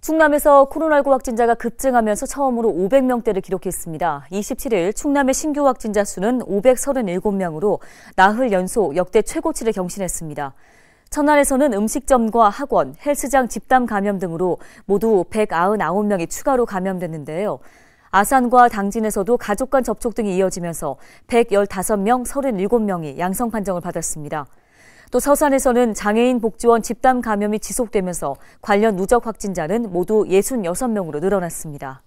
충남에서 코로나19 확진자가 급증하면서 처음으로 500명대를 기록했습니다. 27일 충남의 신규 확진자 수는 537명으로 나흘 연속 역대 최고치를 경신했습니다. 천안에서는 음식점과 학원, 헬스장 집단 감염 등으로 모두 199명이 추가로 감염됐는데요. 아산과 당진에서도 가족 간 접촉 등이 이어지면서 115명, 37명이 양성 판정을 받았습니다. 또 서산에서는 장애인 복지원 집단 감염이 지속되면서 관련 누적 확진자는 모두 66명으로 늘어났습니다.